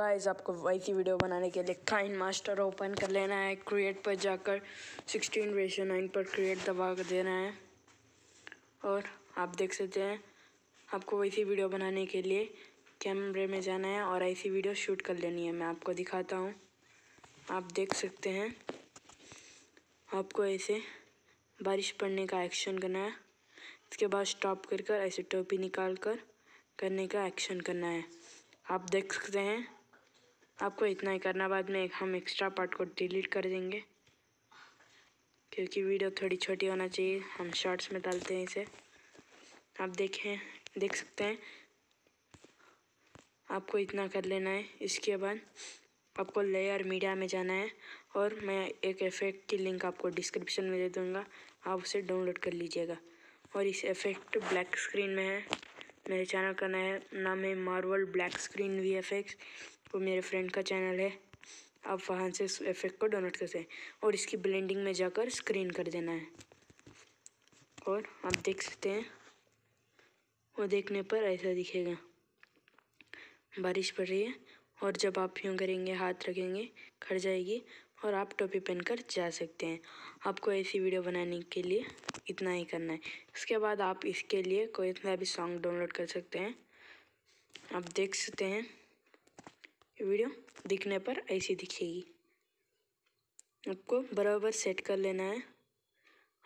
guys आपको वैसी video बनाने के लिए काइन मास्टर ओपन कर लेना है क्रिएट पर जाकर 16 रेशो नाइन पर क्रिएट दबा कर देना है और आप देख सकते हैं आपको वैसी वीडियो बनाने के लिए कैमरे में जाना है और ऐसी वीडियो शूट कर लेनी है मैं आपको दिखाता हूँ आप देख सकते हैं आपको ऐसे बारिश पड़ने का एक्शन करना है इसके बाद स्टॉप कर कर ऐसे टोपी निकाल कर करने का एक्शन करना है आप देख सकते हैं आपको इतना ही करना बाद में हम एक्स्ट्रा पार्ट को डिलीट कर देंगे क्योंकि वीडियो थोड़ी छोटी होना चाहिए हम शॉर्ट्स में डालते हैं इसे आप देखें देख सकते हैं आपको इतना कर लेना है इसके बाद आपको लेयर मीडिया में जाना है और मैं एक इफ़ेक्ट की लिंक आपको डिस्क्रिप्शन में दे दूँगा आप उसे डाउनलोड कर लीजिएगा और इस इफ़ेक्ट ब्लैक स्क्रीन में है मेरे चैनल का नाम है नाम है मार्वल ब्लैक स्क्रीन वी वो मेरे फ्रेंड का चैनल है आप वहाँ से उस इफेक्ट को डाउनलोड कर सकें और इसकी ब्लेंडिंग में जाकर स्क्रीन कर देना है और आप देख सकते हैं वो देखने पर ऐसा दिखेगा बारिश पड़ रही है और जब आप यूँ करेंगे हाथ रखेंगे खड़ जाएगी और आप टोपी पहनकर जा सकते हैं आपको ऐसी वीडियो बनाने के लिए इतना ही करना है इसके बाद आप इसके लिए कोई इतना भी सॉन्ग डाउनलोड कर सकते हैं आप देख सकते हैं वीडियो दिखने पर ऐसी दिखेगी आपको बराबर सेट कर लेना है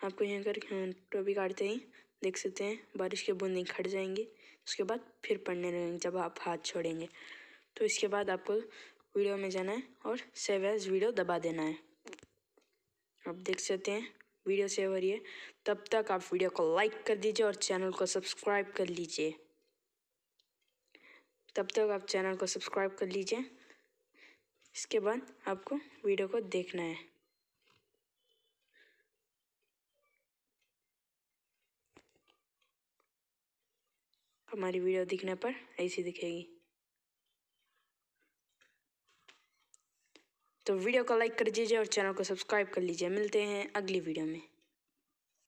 आपको यहाँ कर हाँ, टोपी काटते ही देख सकते हैं बारिश के बूंदे खट जाएंगे उसके बाद फिर पड़ने लगेंगे जब आप हाथ छोड़ेंगे तो इसके बाद आपको वीडियो में जाना है और सेव एज वीडियो दबा देना है आप देख सकते हैं वीडियो सेव हो रही है तब तक आप वीडियो को लाइक कर दीजिए और चैनल को सब्सक्राइब कर लीजिए तब तक आप चैनल को सब्सक्राइब कर लीजिए इसके बाद आपको वीडियो को देखना है हमारी वीडियो दिखने पर ऐसी दिखेगी तो वीडियो को लाइक कर दीजिए और चैनल को सब्सक्राइब कर लीजिए मिलते हैं अगली वीडियो में